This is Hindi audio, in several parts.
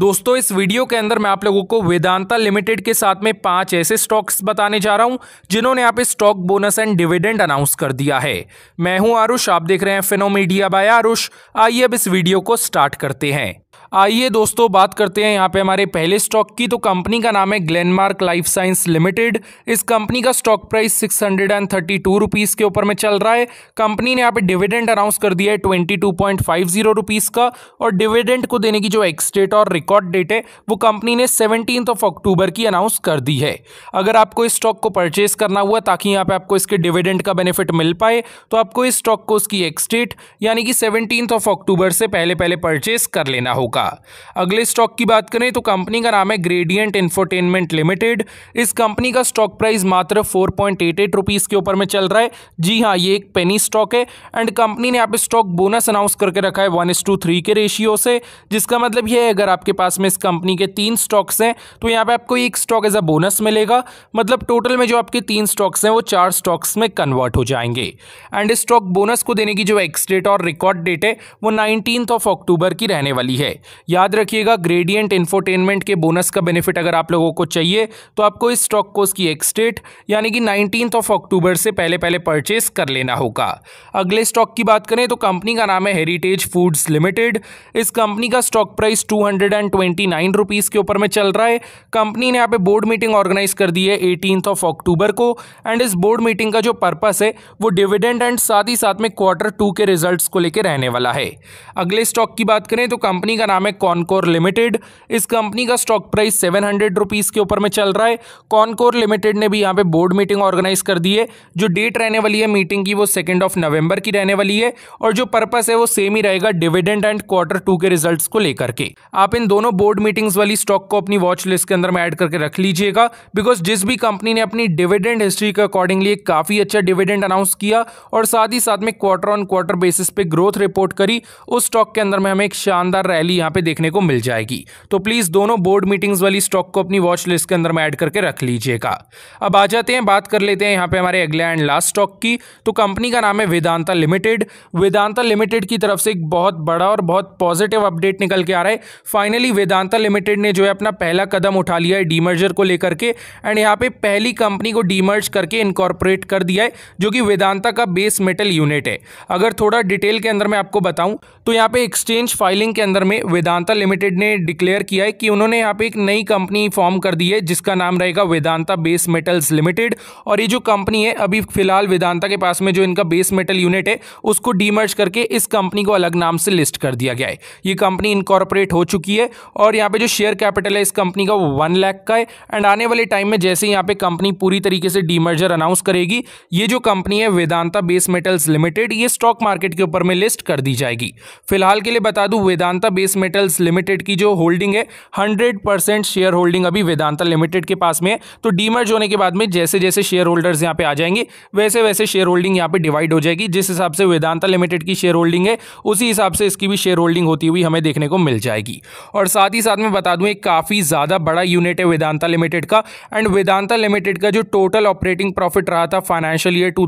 दोस्तों इस वीडियो के अंदर मैं आप लोगों को वेदांता लिमिटेड के साथ में पांच ऐसे स्टॉक्स बताने जा रहा हूं जिन्होंने आप stock bonus and dividend announce कर दिया है मैं हूं आरुष आप देख रहे हैं फिनोमीडिया बाय आरुष आइए अब इस वीडियो को स्टार्ट करते हैं आइए दोस्तों बात करते हैं यहाँ पे हमारे पहले स्टॉक की तो कंपनी का नाम है ग्लेनमार्क लाइफ साइंस लिमिटेड इस कंपनी का stock price six hundred and thirty two rupees के ऊपर में चल रहा है कंपनी ने यहाँ पे डिविडेंड अनाउंस कर दिया है twenty two point five zero rupees का और डिविडेंड को देने की जो एक्सडेट और रिकॉर्ड डेट है वो कंपनी ने सेवनटीन ऑफ अक्टूबर की अनाउंस कर दी है अगर आपको इस स्टॉक को परचेज करना हुआ ताकि यहाँ पर आपको इसके डिविडेंड का बेनिफिट मिल पाए तो आपको इस स्टॉक को उसकी एक्सडेट यानी कि सेवनटीन ऑफ अक्टूबर से पहले पहले परचेज कर लेना होगा का अगले स्टॉक की बात करें तो कंपनी का नाम है ग्रेडियंट इन्फोटेनमेंट लिमिटेड इस कंपनी का स्टॉक प्राइस मात्र four point eight eight rupees के ऊपर में चल रहा है जी हाँ ये एक पेनी स्टॉक है एंड कंपनी ने आप स्टॉक बोनस अनाउंस करके रखा है वन के रेशियो से जिसका मतलब यह है अगर आपके पास में इस कंपनी के तीन स्टॉक्स हैं तो यहाँ पे आपको एक स्टॉक एज अ बोनस मिलेगा मतलब टोटल में जो आपके तीन स्टॉक्स हैं वो चार स्टॉक्स में कन्वर्ट हो जाएंगे एंड स्टॉक बोनस को देने की जो एक्स डेट और रिकॉर्ड डेट है वो नाइनटीन ऑफ अक्टूबर की रहने वाली है याद रखिएगा ग्रेडियंट इन्फोटेनमेंट के बोनस का बेनिफिट अगर आप लोगों को चाहिए तो आपको इस स्टॉक को उसकी एक्सडेट यानी कि नाइनटीन ऑफ अक्टूबर से पहले पहले परचेस कर लेना होगा अगले स्टॉक की बात करें तो कंपनी का नाम है हेरिटेज फूड्स लिमिटेड इस कंपनी का stock price two hundred and twenty nine rupees के ऊपर में चल रहा है कंपनी ने यहाँ पे बोर्ड मीटिंग ऑर्गेनाइज कर दी है एटीन ऑफ अक्टूबर को एंड इस बोर्ड मीटिंग का जो पर्पस है वो डिविडेंड एंड साथ ही साथ में क्वार्टर टू के रिजल्ट्स को लेकर रहने वाला है अगले स्टॉक की बात करें तो कंपनी का नाम नाम है कॉनकोर लिमिटेड इस कंपनी का stock price seven hundred rupees के ऊपर में चल रहा है कॉनकोर लिमिटेड ने भी यहाँ पे बोर्ड मीटिंग ऑर्गेनाइज कर दी है जो डेट रहने वाली है मीटिंग की वो सेकेंड ऑफ नवंबर की रहने वाली है और जो पर्पस है वो सेम ही रहेगा डिविडेंड एंड क्वार्टर टू के रिजल्ट को लेकर के आप इन दोनों बोर्ड मीटिंग्स वाली स्टॉक को अपनी वॉच लिस्ट के अंदर में ऐड करके रख लीजिएगा बिकॉज जिस भी कंपनी ने अपनी डिविडेंड हिस्ट्री के अकॉर्डिंगली काफ़ी अच्छा डिविडेंड अनाउंस किया और साथ ही साथ में क्वार्टर ऑन क्वार्टर बेसिस पे ग्रोथ रिपोर्ट करी उस स्टॉक के अंदर में हमें एक शानदार रैली यहाँ पे देखने को मिल जाएगी तो प्लीज़ दोनों बोर्ड मीटिंग्स वाली स्टॉक को अपनी वॉच लिस्ट के अंदर में ऐड करके रख लीजिएगा अब आ जाते हैं बात कर लेते हैं यहाँ पे हमारे अगले एंड लास्ट स्टॉक की तो कंपनी का नाम है वेदांता लिमिटेड वेदांता लिमिटेड की तरफ से एक बहुत बड़ा और बहुत पॉजिटिव अपडेट निकल के आ रहा है फाइनली वेदांता लिमिटेड ने जो है अपना पहला कदम उठा लिया है डीमर्जर को लेकर के एंड यहाँ पे पहली कंपनी को डीमर्ज करके इनकॉर्पोरेट कर दिया है जो कि वेदांता का बेस मेटल यूनिट है अगर थोड़ा डिटेल के अंदर मैं आपको बताऊं तो यहाँ पे एक्सचेंज फाइलिंग के अंदर में वेदांता लिमिटेड ने डिक्लेयर किया है कि उन्होंने यहाँ पे एक नई कंपनी फॉर्म कर दी है जिसका नाम रहेगा वेदांता बेस मेटल्स लिमिटेड और ये जो कंपनी है अभी फिलहाल वेदांता के पास में जो इनका बेस मेटल यूनिट है उसको डीमर्ज करके इस कंपनी को अलग नाम से लिस्ट कर दिया गया है ये कंपनी इनकॉर्पोरेट हो चुकी है और यहाँ पे जो शेयर कैपिटल है इस कंपनी का वो वन लैख का है एंड आने वाले टाइम में जैसे यहाँ पे कंपनी पूरी तरीके से डीमर्जर अनाउंस करेगी ये जो कंपनी है वेदांता बेस मेटल्स लिमिटेड ये स्टॉक मार्केट के ऊपर में लिस्ट कर दी जाएगी फिलहाल के लिए बता दू Vedanta base metal metals limited की जो होल्डिंग है हंड्रेड परसेंट शेयर होल्डिंग अभी वेदांता लिमिटेड के पास में है तो डीमर्ज होने के बाद में जैसे जैसे शेयर होल्डर्स यहाँ पे आ जाएंगे वैसे वैसे शेयर होल्डिंग यहाँ पे डिवाइड हो जाएगी जिस हिसाब से वेदांता लिमिटेड की शेयर होल्डिंग है उसी हिसाब से इसकी भी शेयर होल्डिंग होती हुई हमें देखने को मिल जाएगी और साथ ही साथ में बता दूँ एक काफ़ी ज़्यादा बड़ा यूनिट है वेदांता लिमिटेड का एंड वेदांता लिमिटेड का जो टोटल ऑपरेटिंग प्रॉफिट रहा था फाइनेंशियल ईयर टू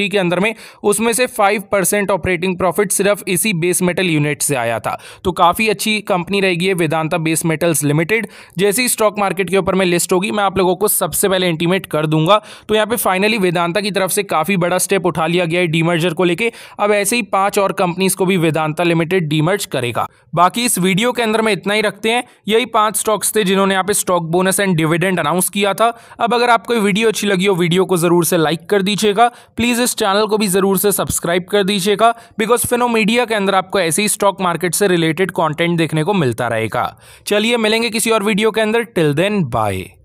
के अंदर में उसमें से फाइव ऑपरेटिंग प्रॉफिट सिर्फ इसी बेस मेटल यूनिट से आया था तो काफ़ी अच्छी कंपनी रहेगी वेदांता बेस मेटल्स लिमिटेड जैसे ही स्टॉक मार्केट के ऊपर में लिस्ट होगी मैं आप लोगों को सबसे पहले इंटीमेट कर दूंगा तो यहाँ पे फाइनली वेदांता की तरफ से काफ़ी बड़ा स्टेप उठा लिया गया है डीमर्जर को लेके अब ऐसे ही पांच और कंपनीज को भी वेदांता लिमिटेड डीमर्ज करेगा बाकी इस वीडियो के अंदर में इतना ही रखते हैं यही पाँच स्टॉक्स थे जिन्होंने यहाँ पे stock bonus and dividend announce किया था अब अगर आपको वीडियो अच्छी लगी हो वीडियो को जरूर से लाइक कर दीजिएगा प्लीज इस चैनल को भी जरूर से सब्सक्राइब कर दीजिएगा बिकॉज फिनो मीडिया के अंदर आपको ऐसे ही स्टॉक मार्केट से रिलेटेड कंटेंट देखने को मिलता रहेगा चलिए मिलेंगे किसी और वीडियो के अंदर टिल देन बाय